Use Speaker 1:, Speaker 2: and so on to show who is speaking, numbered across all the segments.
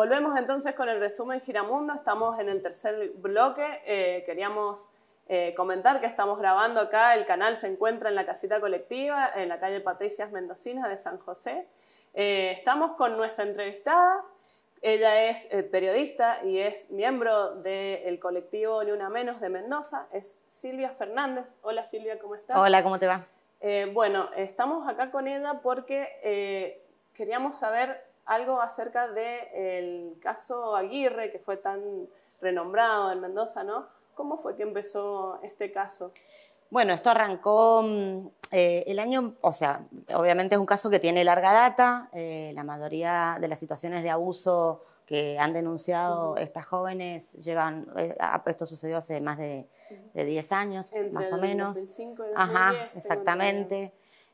Speaker 1: Volvemos entonces con el resumen Giramundo, estamos en el tercer bloque, eh, queríamos eh, comentar que estamos grabando acá, el canal se encuentra en la casita colectiva, en la calle Patricias Mendocina de San José. Eh, estamos con nuestra entrevistada, ella es periodista y es miembro del colectivo Ni Una Menos de Mendoza, es Silvia Fernández. Hola Silvia, ¿cómo estás? Hola, ¿cómo te va? bueno, estamos acá con ella porque queríamos saber algo acerca del el caso Aguirre, que fue tan renombrado en Mendoza, ¿no? ¿Cómo fue que empezó este caso?
Speaker 2: Bueno, esto arrancó mm, eh, el año, o sea, obviamente es un caso que tiene larga data, eh, la mayoría de las situaciones de abuso que han denunciado estas jóvenes llevan, eh, esto sucedió hace más de, 10 años, más o menos. 2005 Ajá, exactamente.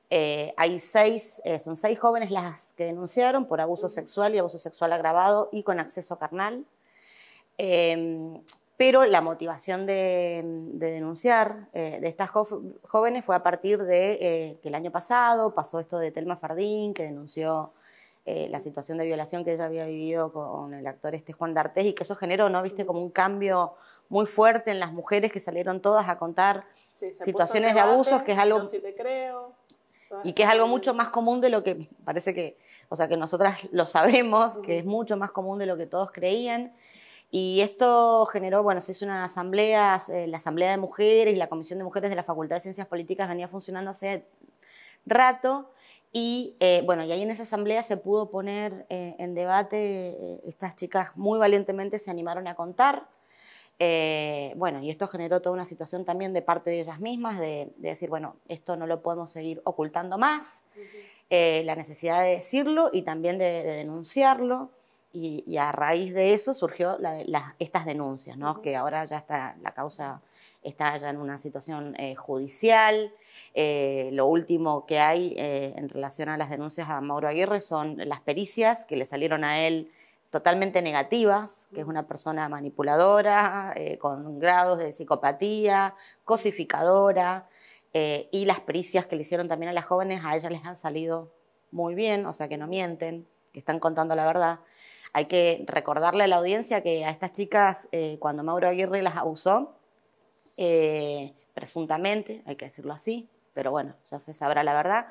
Speaker 2: Eh, hay seis, eh, son seis jóvenes las que denunciaron por abuso sexual y abuso sexual agravado y con acceso carnal. Em, pero la motivación de, denunciar eh, de estas jóvenes fue a partir de que el año pasado pasó esto de Telma Fardín, que denunció la situación de violación que ella había vivido con el actor este Juan D'Artés y que eso generó, ¿no? Viste, como un cambio muy fuerte en las mujeres que salieron todas a contar
Speaker 1: situaciones de abusos, que es algo y que es algo
Speaker 2: mucho más común de lo que parece que, o sea, que nosotras lo sabemos, que es mucho más común de lo que todos creían. Y esto generó, bueno, se hizo una asamblea, eh, la Asamblea de Mujeres y la Comisión de Mujeres de la Facultad de Ciencias Políticas venía funcionando hace rato. Y eh, bueno, y ahí en esa asamblea se pudo poner eh, en debate, estas chicas muy valientemente se animaron a contar eh, bueno, y esto generó toda una situación también de parte de ellas mismas, de, decir, bueno, esto no lo podemos seguir ocultando más, eh, la necesidad de decirlo y también de, denunciarlo. Y, a raíz de eso surgió estas denuncias, ¿no? que ahora ya está, la causa está ya en una situación eh, judicial. lo último que hay en relación a las denuncias a Mauro Aguirre son las pericias que le salieron a él totalmente negativas, que es una persona manipuladora, eh, con grados de psicopatía, cosificadora, eh, y las pericias que le hicieron también a las jóvenes, a ellas les han salido muy bien, o sea que no mienten, que están contando la verdad. Hay que recordarle a la audiencia que a estas chicas, eh, cuando Mauro Aguirre las abusó, presuntamente, hay que decirlo así, pero bueno, ya se sabrá la verdad.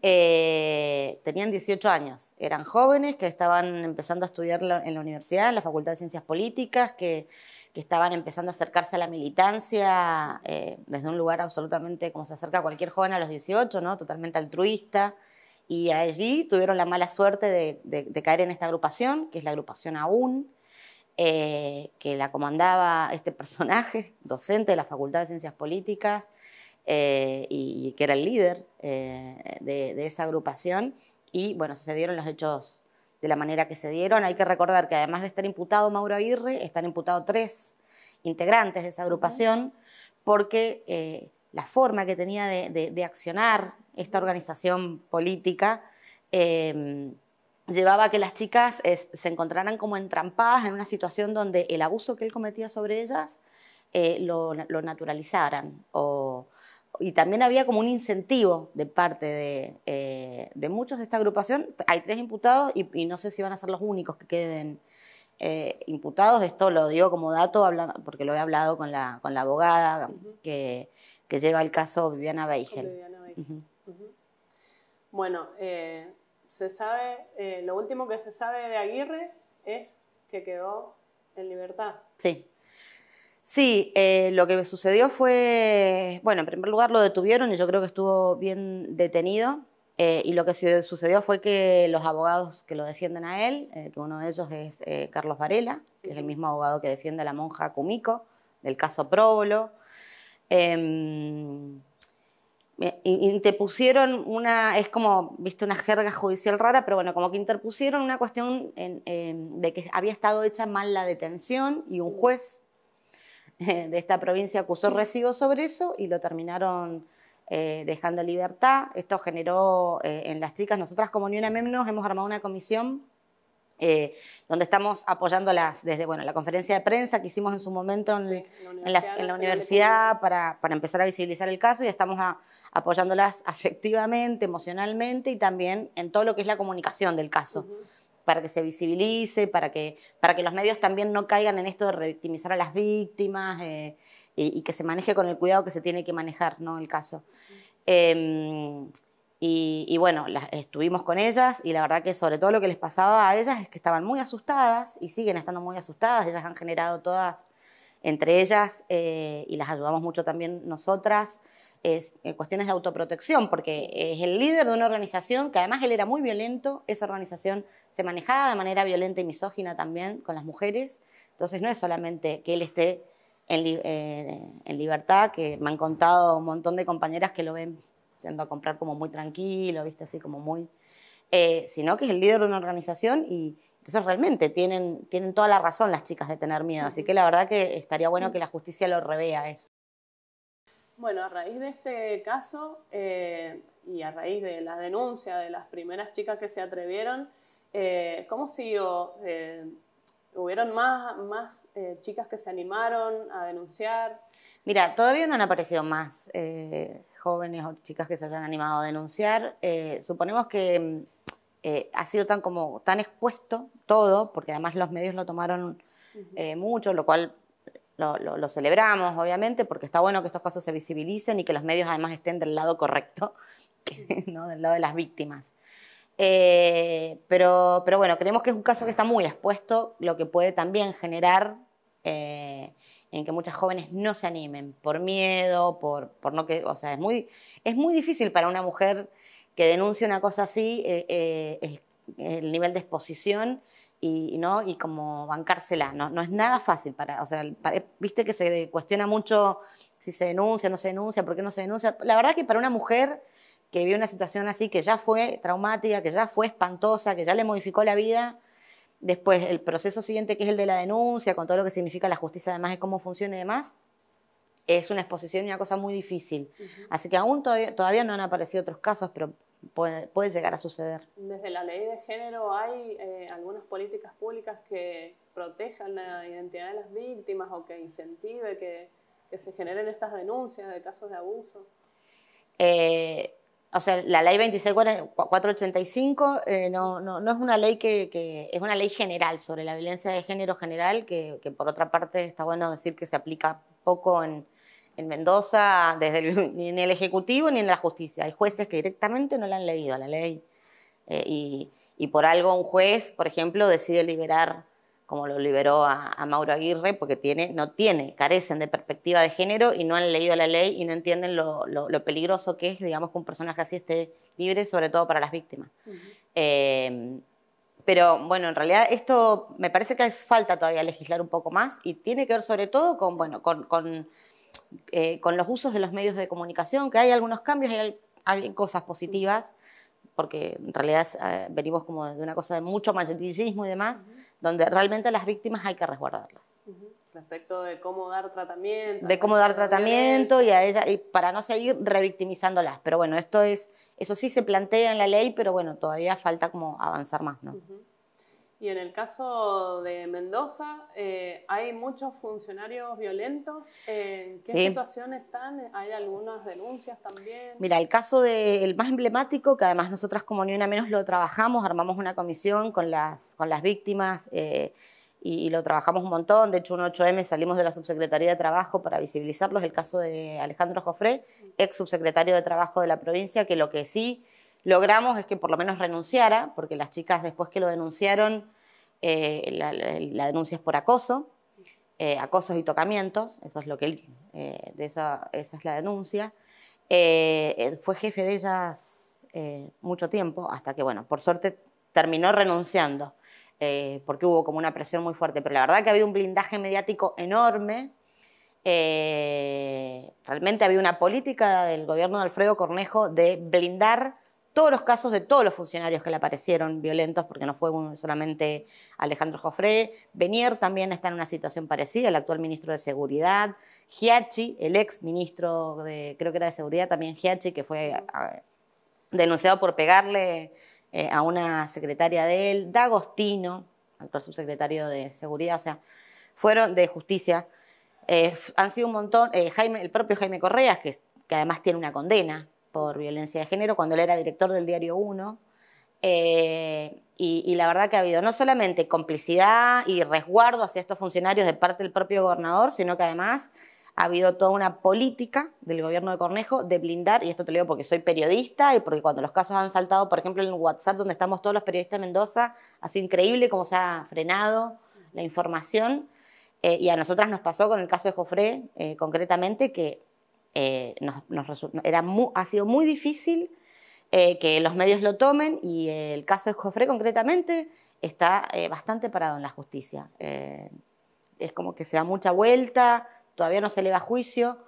Speaker 2: Eh, tenían 18 años, eran jóvenes que estaban empezando a estudiar en la universidad, en la Facultad de Ciencias Políticas, que, estaban empezando a acercarse a la militancia eh, desde un lugar absolutamente como se acerca cualquier joven a los 18, ¿no? totalmente altruista. Y allí tuvieron la mala suerte de, caer en esta agrupación, que es la agrupación AUN, eh, que la comandaba este personaje, docente de la Facultad de Ciencias Políticas, eh, y, que era el líder eh, de, esa agrupación. Y bueno, sucedieron los hechos de la manera que se dieron. Hay que recordar que además de estar imputado Mauro Aguirre, están imputados tres integrantes de esa agrupación, porque eh, la forma que tenía de, accionar esta organización política em, llevaba a que las chicas se encontraran como entrampadas en una situación donde el abuso que él cometía sobre ellas lo, lo, naturalizaran o, y también había como un incentivo de parte de, eh, muchos de esta agrupación. Hay tres imputados y, no sé si van a ser los únicos que queden eh, imputados. Esto lo digo como dato porque lo he hablado con la, abogada que, lleva el caso Viviana Beigel.
Speaker 1: Bueno, eh, se sabe, lo último que se sabe de Aguirre es que quedó en libertad.
Speaker 2: Sí. Sí, eh, lo que sucedió fue, bueno, en primer lugar lo detuvieron y yo creo que estuvo bien detenido. Eh, y lo que sucedió fue que los abogados que lo defienden a él, eh, que uno de ellos es Carlos Varela, que es el mismo abogado que defiende a la monja Kumiko, del caso Próbolo, interpusieron em, una, es como, viste, una jerga judicial rara, pero bueno, como que interpusieron una cuestión em, de que había estado hecha mal la detención y un juez de esta provincia acusó recibo sobre eso y lo terminaron eh, dejando libertad. Esto generó eh, en las chicas, nosotras como Unión Una hemos armado una comisión eh, donde estamos apoyándolas desde la conferencia de prensa que hicimos en su momento en, la universidad, para, empezar a visibilizar el caso y estamos apoyándolas afectivamente, emocionalmente y también en todo lo que es la comunicación del caso para que se visibilice, para que, para que los medios también no caigan en esto de revictimizar a las víctimas eh, y, que se maneje con el cuidado que se tiene que manejar, ¿no? El caso. Em, y, bueno, estuvimos con ellas y la verdad que sobre todo lo que les pasaba a ellas es que estaban muy asustadas y siguen estando muy asustadas. Ellas han generado todas, entre ellas, eh, y las ayudamos mucho también nosotras, es eh, cuestiones de autoprotección, porque es el líder de una organización que además él era muy violento, esa organización se manejaba de manera violenta y misógina también con las mujeres, entonces no es solamente que él esté en, eh, libertad, que me han contado un montón de compañeras que lo ven yendo a comprar como muy tranquilo, viste así como muy, eh, sino que es el líder de una organización y entonces realmente tienen, tienen toda la razón las chicas de tener miedo, así que la verdad que estaría bueno mm. que la justicia lo revea eso.
Speaker 1: Bueno, a raíz de este caso eh, y a raíz de la denuncia de las primeras chicas que se atrevieron, eh, ¿cómo siguió? Eh, ¿Hubieron más, más chicas que se animaron a denunciar?
Speaker 2: Mira, todavía no han aparecido más jóvenes o chicas que se hayan animado a denunciar. suponemos que mm, ha sido tan, como, tan expuesto todo, porque además los medios lo tomaron mucho, lo cual lo, celebramos, obviamente, porque está bueno que estos casos se visibilicen y que los medios además estén del lado correcto, del lado de las víctimas. Eh, pero, pero bueno, creemos que es un caso que está muy expuesto, lo que puede también generar eh, en que muchas jóvenes no se animen por miedo, por, por no que, o sea, es muy, es muy difícil para una mujer que denuncie una cosa así, eh, el nivel de exposición y, ¿no? y como bancársela. No, no es nada fácil para, o sea, eh, viste que se cuestiona mucho si se denuncia, no se denuncia, por qué no se denuncia. La verdad que para una mujer que vive una situación así, que ya fue traumática, que ya fue espantosa, que ya le modificó la vida, después el proceso siguiente que es el de la denuncia, con todo lo que significa la justicia, además de cómo funciona y demás, es una exposición y una cosa muy difícil. Así que aún todavía, todavía no han aparecido otros casos, pero puede, llegar a suceder.
Speaker 1: Desde la ley de género hay eh, algunas políticas públicas que protejan la identidad de las víctimas o que incentive que, se generen estas denuncias de casos de abuso.
Speaker 2: Eh, o sea, la ley 26485 eh, no, es una ley que, es una ley general sobre la violencia de género general, que, por otra parte está bueno decir que se aplica poco en, en Mendoza, ni en el Ejecutivo ni en la Justicia. Hay jueces que directamente no le han leído la ley. Eh, y, por algo un juez, por ejemplo, decide liberar, como lo liberó a, Mauro Aguirre, porque tiene, no tiene, carecen de perspectiva de género y no han leído la ley y no entienden lo, peligroso que es, digamos, que un personaje así esté libre, sobre todo para las víctimas. Eh, pero bueno, en realidad esto me parece que es falta todavía legislar un poco más y tiene que ver sobre todo con, bueno, con eh, con los usos de los medios de comunicación, que hay algunos cambios, hay, hay cosas positivas, porque en realidad eh, venimos como de una cosa de mucho mayoritismo y demás, donde realmente las víctimas hay que resguardarlas.
Speaker 1: Respecto de cómo dar tratamiento. De cómo
Speaker 2: dar tratamiento y a ella, y para no seguir revictimizándolas. Pero bueno, esto es, eso sí se plantea en la ley, pero bueno, todavía falta como avanzar más, ¿no?
Speaker 1: Y en el caso de Mendoza, eh, hay muchos funcionarios violentos. ¿En eh, qué situación están? ¿Hay algunas denuncias también?
Speaker 2: Mira, el caso del más emblemático, que además nosotras como ni una menos lo trabajamos, armamos una comisión con las, con víctimas eh, y, lo trabajamos un montón. De hecho, un 8M salimos de la Subsecretaría de Trabajo para visibilizarlos. El caso de Alejandro Jofré, ex subsecretario de Trabajo de la provincia, que lo que sí logramos es que por lo menos renunciara, porque las chicas después que lo denunciaron, eh, la, denuncia es por acoso, eh, acosos y tocamientos, eso es lo que eh, esa, esa es la denuncia. fue jefe de ellas mucho tiempo, hasta que, bueno, por suerte terminó renunciando, porque hubo como una presión muy fuerte, pero la verdad que había un blindaje mediático enorme. realmente había una política del gobierno de Alfredo Cornejo de blindar todos los casos de todos los funcionarios que le aparecieron violentos, porque no fue solamente Alejandro Jofré. Benier también está en una situación parecida, el actual ministro de Seguridad. Giachi, el ex ministro de, creo que era de Seguridad, también Giachi, que fue denunciado por pegarle eh, a una secretaria de él. D'Agostino, actual subsecretario de Seguridad, o sea, fueron de Justicia. Eh, han sido un montón, eh, Jaime, el propio Jaime Correas, que además tiene una condena, por violencia de género cuando él era director del diario 1. Eh, y, la verdad que ha habido no solamente complicidad y resguardo hacia estos funcionarios de parte del propio gobernador, sino que además ha habido toda una política del gobierno de Cornejo de blindar, y esto te lo digo porque soy periodista y porque cuando los casos han saltado, por ejemplo, en WhatsApp, donde estamos todos los periodistas de Mendoza, ha sido increíble cómo se ha frenado la información. Eh, y a nosotras nos pasó con el caso de Jofré, eh, concretamente, que eh, nos, era ha sido muy difícil eh, que los medios lo tomen y el caso de Jofré concretamente está eh, bastante parado en la justicia. es como que se da mucha vuelta, todavía no se le va a juicio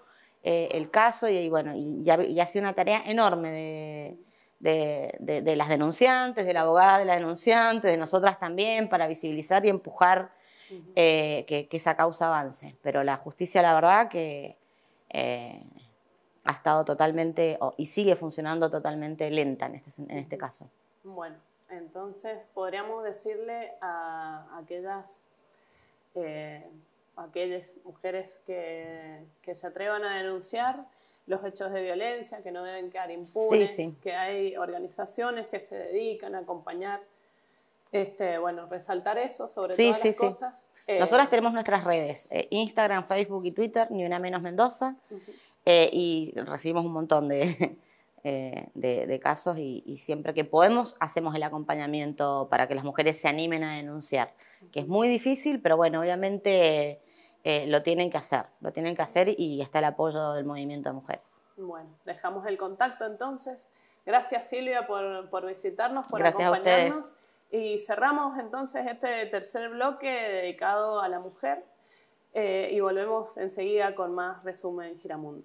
Speaker 2: el caso y, bueno, y, y, ha, sido una tarea enorme de, de, las denunciantes, de la abogada de la denunciante, de nosotras también, para visibilizar y empujar que, que esa causa avance. Pero la justicia, la verdad, que, eh, ha estado totalmente y sigue funcionando totalmente lenta en este, en este caso.
Speaker 1: Bueno, entonces podríamos decirle a aquellas, eh, aquellas mujeres que, se atrevan a denunciar los hechos de violencia, que no deben quedar impunes, que hay organizaciones que se dedican a acompañar, este, bueno, resaltar eso sobre todas las cosas eh, Nosotras
Speaker 2: tenemos nuestras redes, eh, Instagram, Facebook y Twitter, ni una menos Mendoza, eh, y recibimos un montón de, casos y, siempre que podemos hacemos el acompañamiento para que las mujeres se animen a denunciar, que es muy difícil, pero bueno, obviamente lo tienen que hacer, lo tienen que hacer y está el apoyo del movimiento de mujeres.
Speaker 1: Bueno, dejamos el contacto entonces. Gracias Silvia por, por visitarnos, por Gracias acompañarnos. Y cerramos entonces este tercer bloque dedicado a la mujer eh, y volvemos enseguida con más resumen Giramundo.